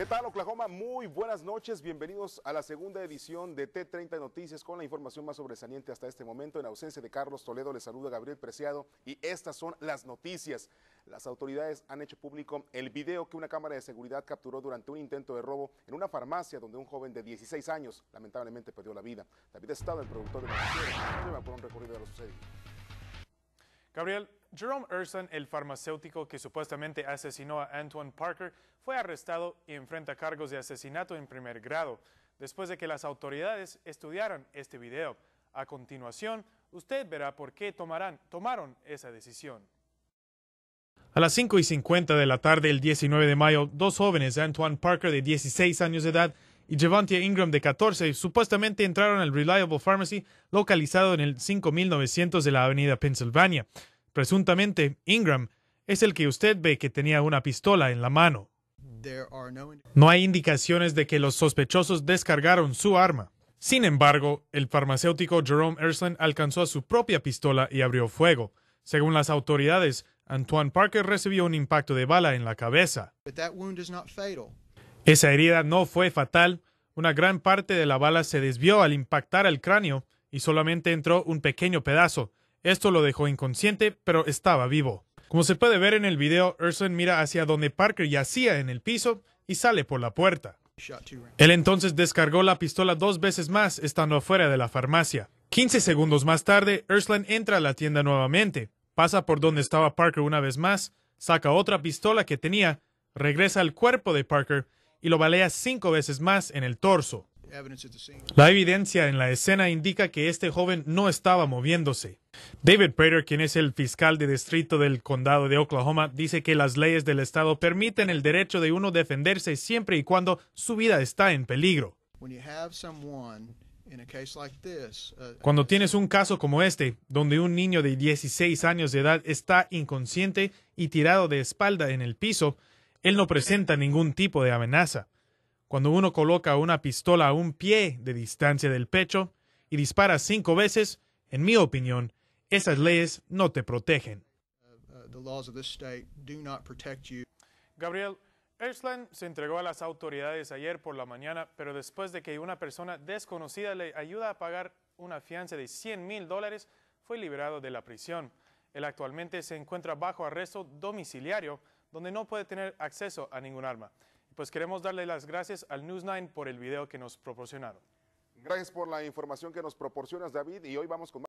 ¿Qué tal Oklahoma? Muy buenas noches, bienvenidos a la segunda edición de T30 Noticias con la información más sobresaliente hasta este momento. En ausencia de Carlos Toledo, les saluda Gabriel Preciado y estas son las noticias. Las autoridades han hecho público el video que una cámara de seguridad capturó durante un intento de robo en una farmacia donde un joven de 16 años lamentablemente perdió la vida. David Estado, el productor de la noticia, por un recorrido de lo sucedido. Gabriel, Jerome Erson, el farmacéutico que supuestamente asesinó a Antoine Parker, fue arrestado y enfrenta cargos de asesinato en primer grado, después de que las autoridades estudiaron este video. A continuación, usted verá por qué tomarán, tomaron esa decisión. A las 5 y 50 de la tarde del 19 de mayo, dos jóvenes, Antoine Parker de 16 años de edad y Javante Ingram de 14, supuestamente entraron al Reliable Pharmacy localizado en el 5900 de la avenida Pennsylvania. Presuntamente, Ingram es el que usted ve que tenía una pistola en la mano. No hay indicaciones de que los sospechosos descargaron su arma. Sin embargo, el farmacéutico Jerome Ersland alcanzó a su propia pistola y abrió fuego. Según las autoridades, Antoine Parker recibió un impacto de bala en la cabeza. Esa herida no fue fatal. Una gran parte de la bala se desvió al impactar el cráneo y solamente entró un pequeño pedazo, esto lo dejó inconsciente, pero estaba vivo. Como se puede ver en el video, Urson mira hacia donde Parker yacía en el piso y sale por la puerta. Él entonces descargó la pistola dos veces más estando afuera de la farmacia. 15 segundos más tarde, Urslan entra a la tienda nuevamente, pasa por donde estaba Parker una vez más, saca otra pistola que tenía, regresa al cuerpo de Parker y lo balea cinco veces más en el torso. La evidencia en la escena indica que este joven no estaba moviéndose. David Prater, quien es el fiscal de distrito del condado de Oklahoma, dice que las leyes del estado permiten el derecho de uno defenderse siempre y cuando su vida está en peligro. Uh, cuando tienes un caso como este, donde un niño de 16 años de edad está inconsciente y tirado de espalda en el piso, él no presenta ningún tipo de amenaza. Cuando uno coloca una pistola a un pie de distancia del pecho y dispara cinco veces, en mi opinión, esas leyes no te protegen. Uh, Gabriel, Erslan se entregó a las autoridades ayer por la mañana, pero después de que una persona desconocida le ayuda a pagar una fianza de 100 mil dólares, fue liberado de la prisión. Él actualmente se encuentra bajo arresto domiciliario, donde no puede tener acceso a ningún arma. Pues queremos darle las gracias al News9 por el video que nos proporcionaron. Gracias por la información que nos proporcionas, David, y hoy vamos con